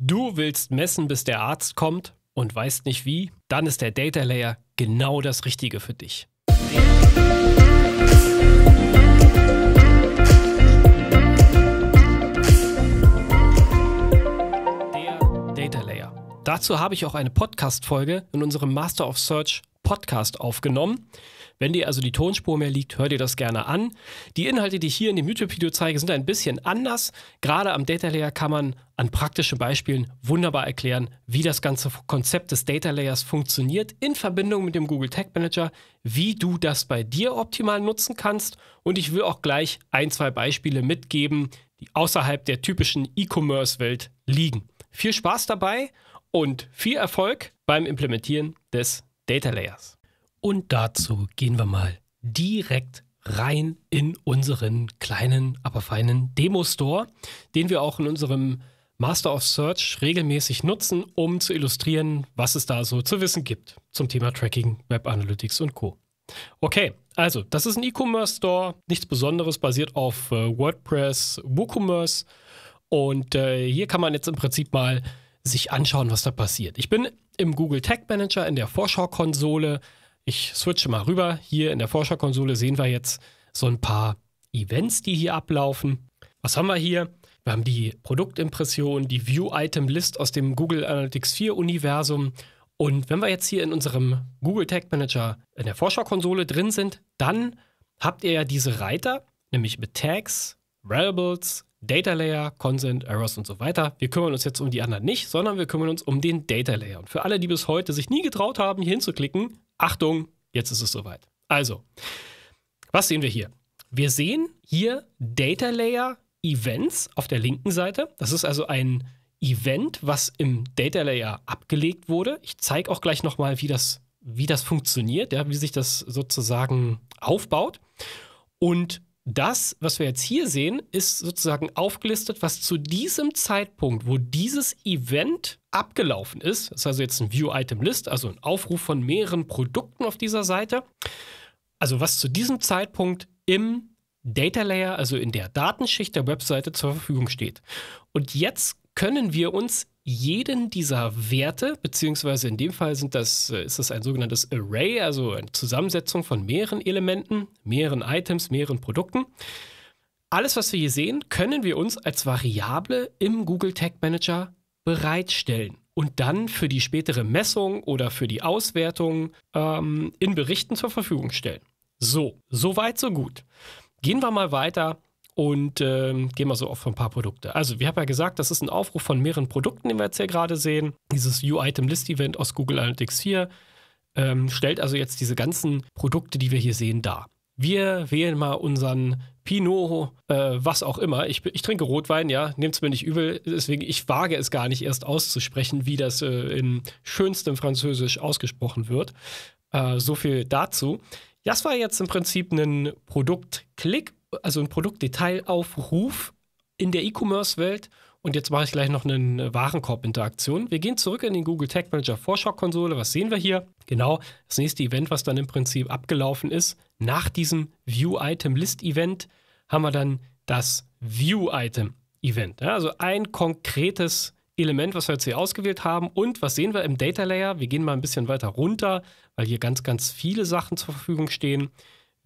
Du willst messen, bis der Arzt kommt und weißt nicht wie? Dann ist der Data Layer genau das Richtige für dich. Der Data Layer. Dazu habe ich auch eine Podcast-Folge in unserem Master of Search Podcast aufgenommen. Wenn dir also die Tonspur mehr liegt, hör dir das gerne an. Die Inhalte, die ich hier in dem YouTube-Video zeige, sind ein bisschen anders. Gerade am Data Layer kann man an praktischen Beispielen wunderbar erklären, wie das ganze Konzept des Data Layers funktioniert in Verbindung mit dem Google Tag Manager, wie du das bei dir optimal nutzen kannst. Und ich will auch gleich ein, zwei Beispiele mitgeben, die außerhalb der typischen E-Commerce-Welt liegen. Viel Spaß dabei und viel Erfolg beim Implementieren des Data Layers. Und dazu gehen wir mal direkt rein in unseren kleinen, aber feinen Demo-Store, den wir auch in unserem Master of Search regelmäßig nutzen, um zu illustrieren, was es da so zu wissen gibt zum Thema Tracking, Web Analytics und Co. Okay, also das ist ein E-Commerce Store, nichts Besonderes, basiert auf äh, WordPress, WooCommerce und äh, hier kann man jetzt im Prinzip mal sich anschauen, was da passiert. Ich bin im Google Tag Manager in der Vorschau-Konsole. Ich switche mal rüber. Hier in der Vorschau-Konsole sehen wir jetzt so ein paar Events, die hier ablaufen. Was haben wir hier? Wir haben die Produktimpression, die View-Item-List aus dem Google Analytics 4-Universum. Und wenn wir jetzt hier in unserem Google Tag Manager in der Vorschau-Konsole drin sind, dann habt ihr ja diese Reiter, nämlich mit Tags, Variables, Data Layer, Consent, Errors und so weiter. Wir kümmern uns jetzt um die anderen nicht, sondern wir kümmern uns um den Data Layer. Und für alle, die bis heute sich nie getraut haben, hier hinzuklicken, Achtung, jetzt ist es soweit. Also, was sehen wir hier? Wir sehen hier Data Layer Events auf der linken Seite. Das ist also ein Event, was im Data Layer abgelegt wurde. Ich zeige auch gleich nochmal, wie das, wie das funktioniert, ja, wie sich das sozusagen aufbaut. Und das, was wir jetzt hier sehen, ist sozusagen aufgelistet, was zu diesem Zeitpunkt, wo dieses Event abgelaufen ist, das ist also jetzt ein View-Item-List, also ein Aufruf von mehreren Produkten auf dieser Seite, also was zu diesem Zeitpunkt im Data Layer, also in der Datenschicht der Webseite zur Verfügung steht. Und jetzt können wir uns jeden dieser Werte, beziehungsweise in dem Fall sind das, äh, ist das ein sogenanntes Array, also eine Zusammensetzung von mehreren Elementen, mehreren Items, mehreren Produkten. Alles, was wir hier sehen, können wir uns als Variable im Google Tag Manager bereitstellen und dann für die spätere Messung oder für die Auswertung ähm, in Berichten zur Verfügung stellen. So, so weit, so gut. Gehen wir mal weiter und ähm, gehen mal so auf ein paar Produkte. Also, wir haben ja gesagt, das ist ein Aufruf von mehreren Produkten, den wir jetzt hier gerade sehen. Dieses U-Item-List-Event aus Google Analytics 4 ähm, stellt also jetzt diese ganzen Produkte, die wir hier sehen, dar. Wir wählen mal unseren Pinot, äh, was auch immer. Ich, ich trinke Rotwein, ja, nehmt es mir nicht übel. Deswegen, ich wage es gar nicht erst auszusprechen, wie das äh, in schönstem Französisch ausgesprochen wird. Äh, so viel dazu. Das war jetzt im Prinzip ein Produktklick also ein Produktdetailaufruf in der E-Commerce-Welt. Und jetzt mache ich gleich noch eine äh, Warenkorb-Interaktion. Wir gehen zurück in den Google Tag Manager Vorschau-Konsole. Was sehen wir hier? Genau, das nächste Event, was dann im Prinzip abgelaufen ist. Nach diesem View-Item-List-Event haben wir dann das View-Item-Event. Ja, also ein konkretes Element, was wir jetzt hier ausgewählt haben. Und was sehen wir im Data Layer? Wir gehen mal ein bisschen weiter runter, weil hier ganz, ganz viele Sachen zur Verfügung stehen.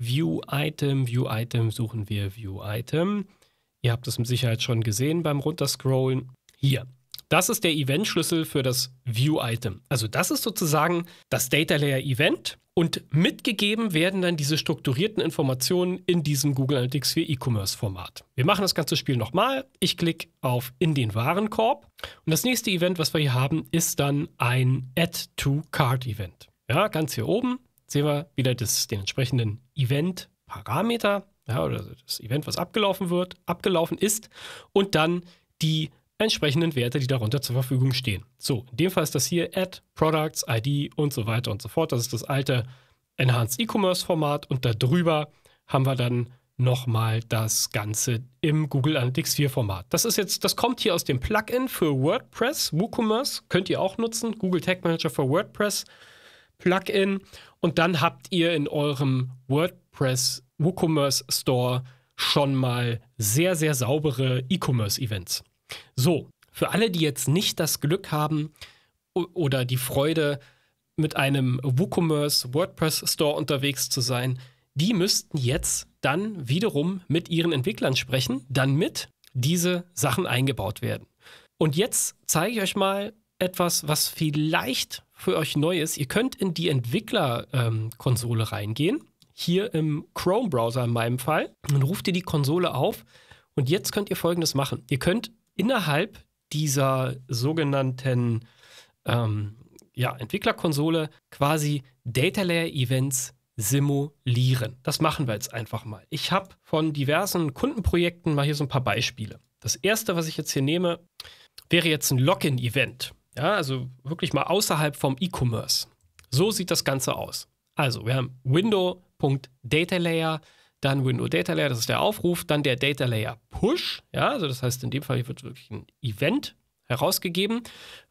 View Item, View Item, suchen wir View Item. Ihr habt es mit Sicherheit schon gesehen beim Runterscrollen. Hier. Das ist der Event-Schlüssel für das View-Item. Also das ist sozusagen das Data Layer Event und mitgegeben werden dann diese strukturierten Informationen in diesem Google Analytics 4 E-Commerce Format. Wir machen das ganze Spiel nochmal. Ich klicke auf in den Warenkorb und das nächste Event, was wir hier haben, ist dann ein Add to Cart Event. Ja, ganz hier oben sehen wir wieder das, den entsprechenden Event-Parameter, ja, oder das Event, was abgelaufen wird, abgelaufen ist, und dann die entsprechenden Werte, die darunter zur Verfügung stehen. So, in dem Fall ist das hier Add, Products, ID und so weiter und so fort. Das ist das alte Enhanced E-Commerce Format und darüber haben wir dann nochmal das Ganze im Google Analytics 4 Format. Das ist jetzt, das kommt hier aus dem Plugin für WordPress, WooCommerce könnt ihr auch nutzen, Google Tag Manager für WordPress Plugin und dann habt ihr in eurem WordPress WooCommerce Store schon mal sehr, sehr saubere E-Commerce-Events. So, für alle, die jetzt nicht das Glück haben oder die Freude, mit einem WooCommerce WordPress Store unterwegs zu sein, die müssten jetzt dann wiederum mit ihren Entwicklern sprechen, damit diese Sachen eingebaut werden. Und jetzt zeige ich euch mal, etwas, was vielleicht für euch neu ist. Ihr könnt in die Entwicklerkonsole ähm, reingehen, hier im Chrome-Browser in meinem Fall. Dann ruft ihr die Konsole auf und jetzt könnt ihr Folgendes machen. Ihr könnt innerhalb dieser sogenannten ähm, ja, Entwicklerkonsole quasi Data Layer Events simulieren. Das machen wir jetzt einfach mal. Ich habe von diversen Kundenprojekten mal hier so ein paar Beispiele. Das erste, was ich jetzt hier nehme, wäre jetzt ein Login-Event. Ja, also wirklich mal außerhalb vom E-Commerce. So sieht das Ganze aus. Also, wir haben window.datalayer, dann window.datalayer, das ist der Aufruf, dann der data layer push, ja, also das heißt in dem Fall wird wirklich ein Event herausgegeben,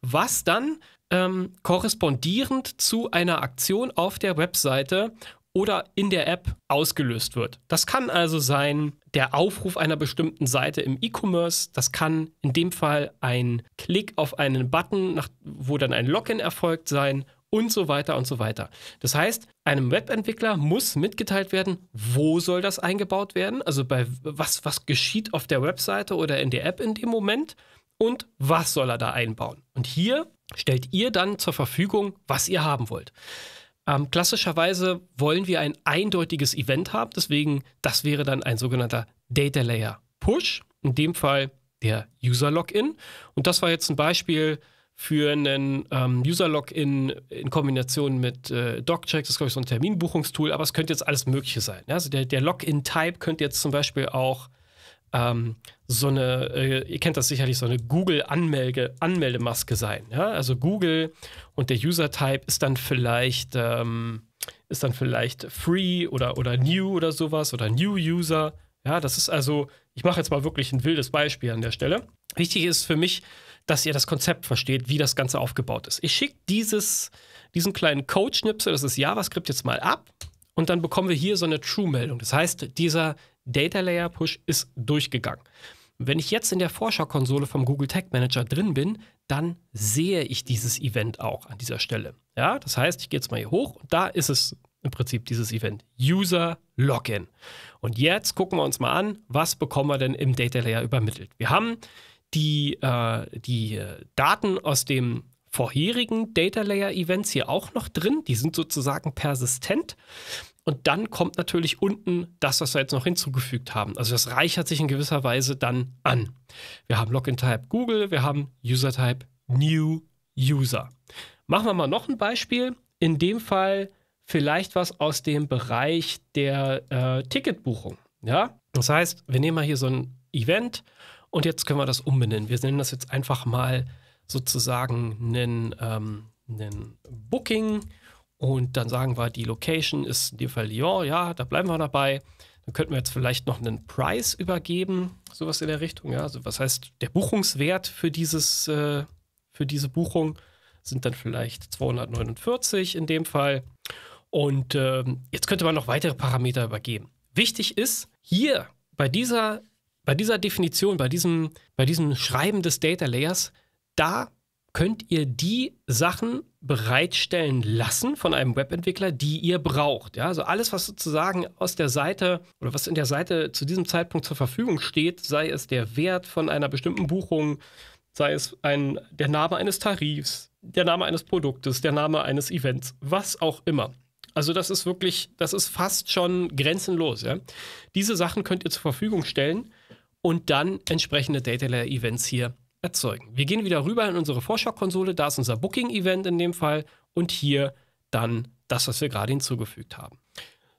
was dann ähm, korrespondierend zu einer Aktion auf der Webseite oder in der App ausgelöst wird. Das kann also sein der Aufruf einer bestimmten Seite im E-Commerce. Das kann in dem Fall ein Klick auf einen Button, nach, wo dann ein Login erfolgt sein und so weiter und so weiter. Das heißt, einem Webentwickler muss mitgeteilt werden, wo soll das eingebaut werden, also bei was, was geschieht auf der Webseite oder in der App in dem Moment und was soll er da einbauen. Und hier stellt ihr dann zur Verfügung, was ihr haben wollt. Ähm, klassischerweise wollen wir ein eindeutiges Event haben, deswegen das wäre dann ein sogenannter Data Layer Push, in dem Fall der User Login. Und das war jetzt ein Beispiel für einen ähm, User Login in Kombination mit äh, DocCheck, das ist glaube ich so ein Terminbuchungstool, aber es könnte jetzt alles Mögliche sein. Ja? Also der, der Login Type könnte jetzt zum Beispiel auch ähm, so eine, äh, ihr kennt das sicherlich, so eine Google-Anmeldemaske sein. Ja? Also Google und der User-Type ist dann vielleicht, ähm, ist dann vielleicht free oder, oder new oder sowas oder new User. Ja, das ist also, ich mache jetzt mal wirklich ein wildes Beispiel an der Stelle. Wichtig ist für mich, dass ihr das Konzept versteht, wie das Ganze aufgebaut ist. Ich schicke diesen kleinen Code-Schnipsel, das ist JavaScript, jetzt mal ab und dann bekommen wir hier so eine True-Meldung. Das heißt, dieser Data Layer Push ist durchgegangen. Wenn ich jetzt in der Vorschaukonsole vom Google Tag Manager drin bin, dann sehe ich dieses Event auch an dieser Stelle. Ja, das heißt, ich gehe jetzt mal hier hoch und da ist es im Prinzip dieses Event. User Login. Und jetzt gucken wir uns mal an, was bekommen wir denn im Data Layer übermittelt. Wir haben die, äh, die Daten aus dem vorherigen Data Layer Events hier auch noch drin. Die sind sozusagen persistent. Und dann kommt natürlich unten das, was wir jetzt noch hinzugefügt haben. Also das reichert sich in gewisser Weise dann an. Wir haben Login-Type Google, wir haben User-Type New User. Machen wir mal noch ein Beispiel. In dem Fall vielleicht was aus dem Bereich der äh, Ticketbuchung. Ja? Das heißt, wir nehmen mal hier so ein Event und jetzt können wir das umbenennen. Wir nennen das jetzt einfach mal sozusagen einen, ähm, einen Booking und dann sagen wir, die Location ist in dem Fall Lyon, ja, da bleiben wir dabei. Dann könnten wir jetzt vielleicht noch einen Preis übergeben, sowas in der Richtung. Ja, also was heißt der Buchungswert für dieses, äh, für diese Buchung sind dann vielleicht 249 in dem Fall. Und ähm, jetzt könnte man noch weitere Parameter übergeben. Wichtig ist hier bei dieser, bei dieser Definition, bei diesem, bei diesem Schreiben des Data Layers, da könnt ihr die Sachen bereitstellen lassen von einem Webentwickler, die ihr braucht. Ja, also alles, was sozusagen aus der Seite oder was in der Seite zu diesem Zeitpunkt zur Verfügung steht, sei es der Wert von einer bestimmten Buchung, sei es ein, der Name eines Tarifs, der Name eines Produktes, der Name eines Events, was auch immer. Also das ist wirklich, das ist fast schon grenzenlos. Ja? Diese Sachen könnt ihr zur Verfügung stellen und dann entsprechende Data Layer Events hier erzeugen. Wir gehen wieder rüber in unsere Vorschau-Konsole, da ist unser Booking-Event in dem Fall und hier dann das, was wir gerade hinzugefügt haben.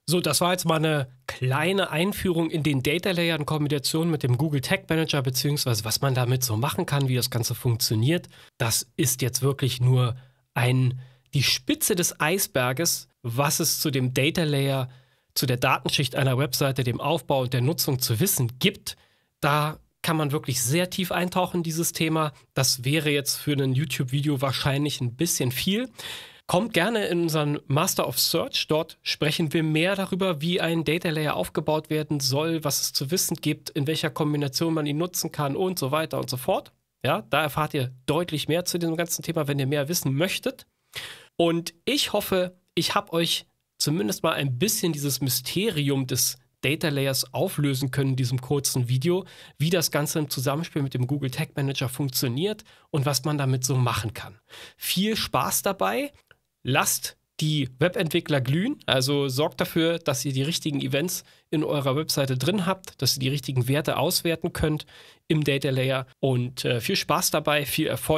So, das war jetzt mal eine kleine Einführung in den Data Layer in Kombination mit dem Google Tag Manager, beziehungsweise was man damit so machen kann, wie das Ganze funktioniert. Das ist jetzt wirklich nur ein, die Spitze des Eisberges, was es zu dem Data Layer, zu der Datenschicht einer Webseite, dem Aufbau und der Nutzung zu wissen gibt. Da kann man wirklich sehr tief eintauchen, dieses Thema. Das wäre jetzt für ein YouTube-Video wahrscheinlich ein bisschen viel. Kommt gerne in unseren Master of Search. Dort sprechen wir mehr darüber, wie ein Data Layer aufgebaut werden soll, was es zu wissen gibt, in welcher Kombination man ihn nutzen kann und so weiter und so fort. Ja, da erfahrt ihr deutlich mehr zu diesem ganzen Thema, wenn ihr mehr wissen möchtet. Und ich hoffe, ich habe euch zumindest mal ein bisschen dieses Mysterium des Data Layers auflösen können in diesem kurzen Video, wie das Ganze im Zusammenspiel mit dem Google Tag Manager funktioniert und was man damit so machen kann. Viel Spaß dabei. Lasst die Webentwickler glühen. Also sorgt dafür, dass ihr die richtigen Events in eurer Webseite drin habt, dass ihr die richtigen Werte auswerten könnt im Data Layer. Und äh, viel Spaß dabei, viel Erfolg.